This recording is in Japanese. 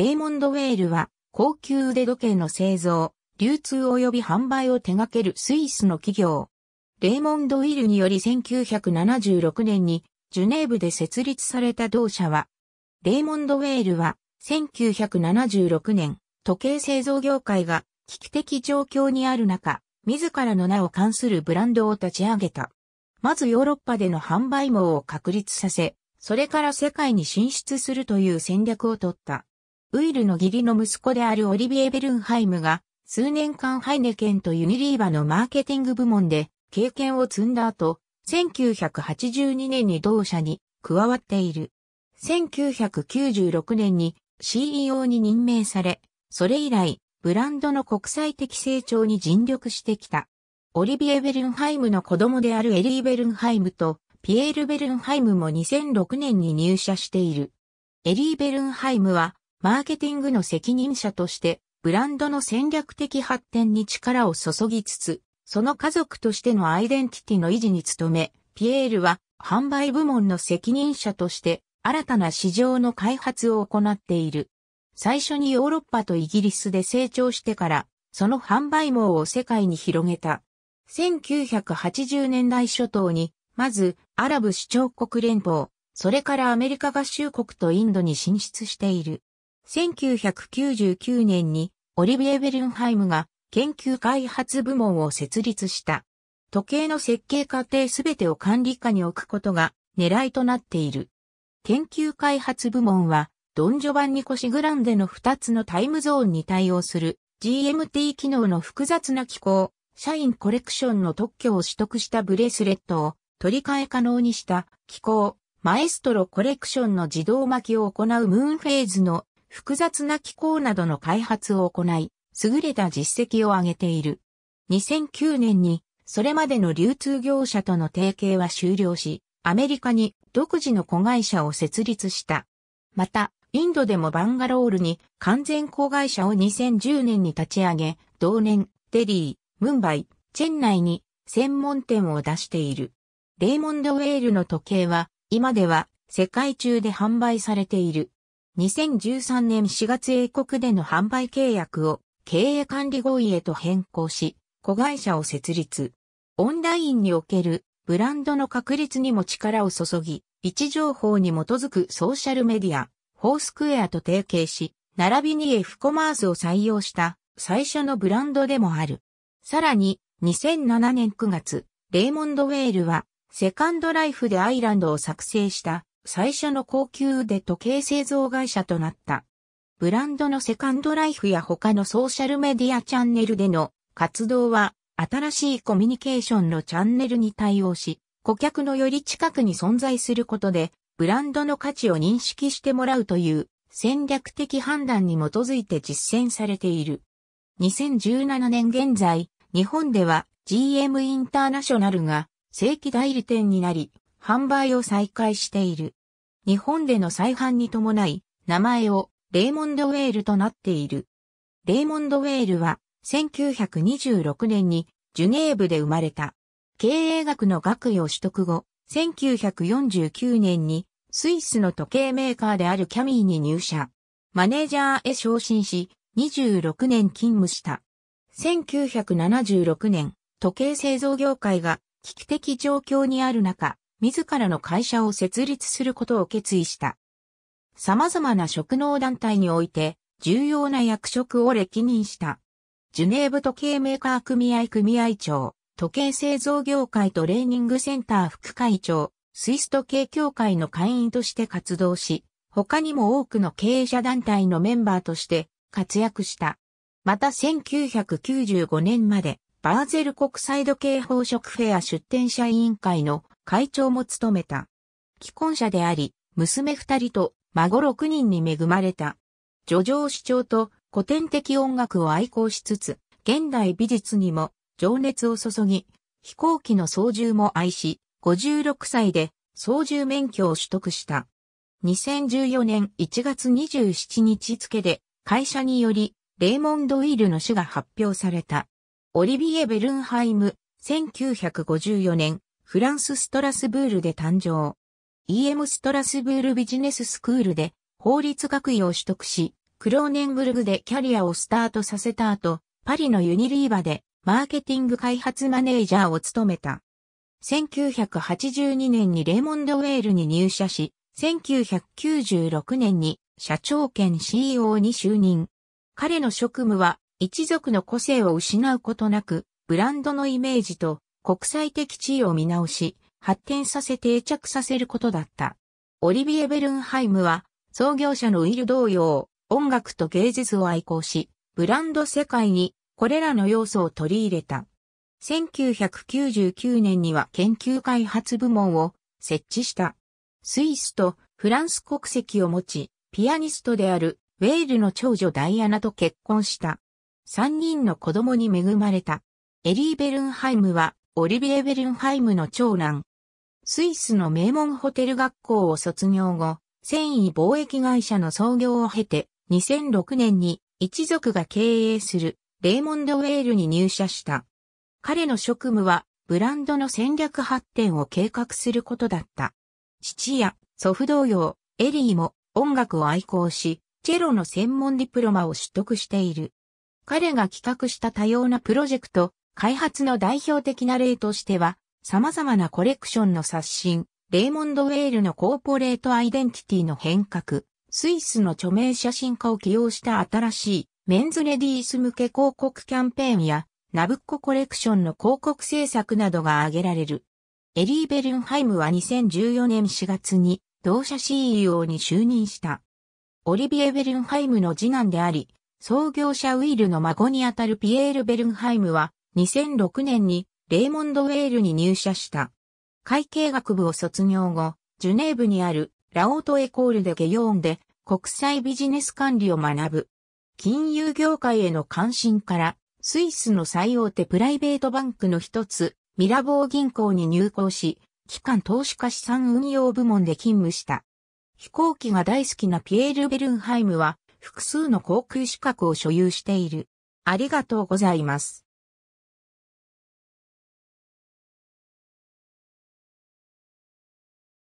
レイモンド・ウェールは高級腕時計の製造、流通及び販売を手掛けるスイスの企業。レイモンド・ウィルにより1976年にジュネーブで設立された同社は、レイモンド・ウェールは1976年、時計製造業界が危機的状況にある中、自らの名を冠するブランドを立ち上げた。まずヨーロッパでの販売網を確立させ、それから世界に進出するという戦略を取った。ウイルの義理の息子であるオリビエ・ベルンハイムが、数年間ハイネケンとユニリーバのマーケティング部門で経験を積んだ後、1982年に同社に加わっている。1996年に CEO に任命され、それ以来、ブランドの国際的成長に尽力してきた。オリビエ・ベルンハイムの子供であるエリー・ベルンハイムとピエール・ベルンハイムも2006年に入社している。エリー・ベルンハイムはマーケティングの責任者として、ブランドの戦略的発展に力を注ぎつつ、その家族としてのアイデンティティの維持に努め、ピエールは販売部門の責任者として新たな市場の開発を行っている。最初にヨーロッパとイギリスで成長してから、その販売網を世界に広げた。1980年代初頭に、まずアラブ首長国連邦、それからアメリカ合衆国とインドに進出している。1999年にオリビエ・ベルンハイムが研究開発部門を設立した。時計の設計過程すべてを管理下に置くことが狙いとなっている。研究開発部門は、ドンジョバンニコシグランデの2つのタイムゾーンに対応する GMT 機能の複雑な機構、社員コレクションの特許を取得したブレスレットを取り替え可能にした機構、マエストロコレクションの自動巻きを行うムーンフェーズの複雑な機構などの開発を行い、優れた実績を上げている。2009年に、それまでの流通業者との提携は終了し、アメリカに独自の子会社を設立した。また、インドでもバンガロールに完全子会社を2010年に立ち上げ、同年、デリー、ムンバイ、チェン内に専門店を出している。レイモンド・ウェールの時計は、今では世界中で販売されている。2013年4月英国での販売契約を経営管理合意へと変更し、子会社を設立。オンラインにおけるブランドの確立にも力を注ぎ、位置情報に基づくソーシャルメディア、フォースクエアと提携し、並びに F コマースを採用した最初のブランドでもある。さらに、2007年9月、レイモンド・ウェールは、セカンドライフでアイランドを作成した最初の高級腕時計製造会社となった。ブランドのセカンドライフや他のソーシャルメディアチャンネルでの活動は新しいコミュニケーションのチャンネルに対応し、顧客のより近くに存在することで、ブランドの価値を認識してもらうという戦略的判断に基づいて実践されている。2017年現在、日本では GM インターナショナルが正規代理店になり、販売を再開している。日本での再販に伴い、名前をレイモンドウェールとなっている。レイモンドウェールは1926年にジュネーブで生まれた。経営学の学位を取得後、1949年にスイスの時計メーカーであるキャミーに入社。マネージャーへ昇進し、26年勤務した。1976年、時計製造業界が危機的状況にある中、自らの会社を設立することを決意した。様々な職能団体において重要な役職を歴任した。ジュネーブ時計メーカー組合組合長、時計製造業界トレーニングセンター副会長、スイス時計協会の会員として活動し、他にも多くの経営者団体のメンバーとして活躍した。また1995年までバーゼル国際時計法職フェア出展者委員会の会長も務めた。既婚者であり、娘二人と孫六人に恵まれた。叙情主張と古典的音楽を愛好しつつ、現代美術にも情熱を注ぎ、飛行機の操縦も愛し、56歳で操縦免許を取得した。2014年1月27日付で会社によりレーモンド・イールの死が発表された。オリビエ・ベルンハイム、1954年フランスストラスブールで誕生。EM ストラスブールビジネススクールで法律学位を取得し、クローネンブルグでキャリアをスタートさせた後、パリのユニリーバでマーケティング開発マネージャーを務めた。1982年にレーモンド・ウェールに入社し、1996年に社長兼 CEO に就任。彼の職務は一族の個性を失うことなく、ブランドのイメージと国際的地位を見直し、発展させ定着させることだった。オリビエ・ベルンハイムは、創業者のウィル同様、音楽と芸術を愛好し、ブランド世界にこれらの要素を取り入れた。1999年には研究開発部門を設置した。スイスとフランス国籍を持ち、ピアニストであるウェールの長女ダイアナと結婚した。三人の子供に恵まれた。エリー・ベルンハイムはオリビエ・ベルンハイムの長男。スイスの名門ホテル学校を卒業後、繊維貿易会社の創業を経て、2006年に一族が経営するレーモンドウェールに入社した。彼の職務はブランドの戦略発展を計画することだった。父や祖父同様、エリーも音楽を愛好し、チェロの専門ディプロマを取得している。彼が企画した多様なプロジェクト、開発の代表的な例としては、様々なコレクションの刷新、レイモンド・ウェールのコーポレートアイデンティティの変革、スイスの著名写真家を起用した新しいメンズレディース向け広告キャンペーンやナブッココレクションの広告制作などが挙げられる。エリー・ベルンハイムは2014年4月に同社 CEO に就任した。オリビエ・ベルンハイムの次男であり、創業者ウィールの孫にあたるピエール・ベルンハイムは2006年にレーモンド・ウェールに入社した。会計学部を卒業後、ジュネーブにあるラオートエコールでゲヨーンで国際ビジネス管理を学ぶ。金融業界への関心から、スイスの最大手プライベートバンクの一つ、ミラボー銀行に入行し、機関投資家資産運用部門で勤務した。飛行機が大好きなピエール・ベルンハイムは、複数の航空資格を所有している。ありがとうございます。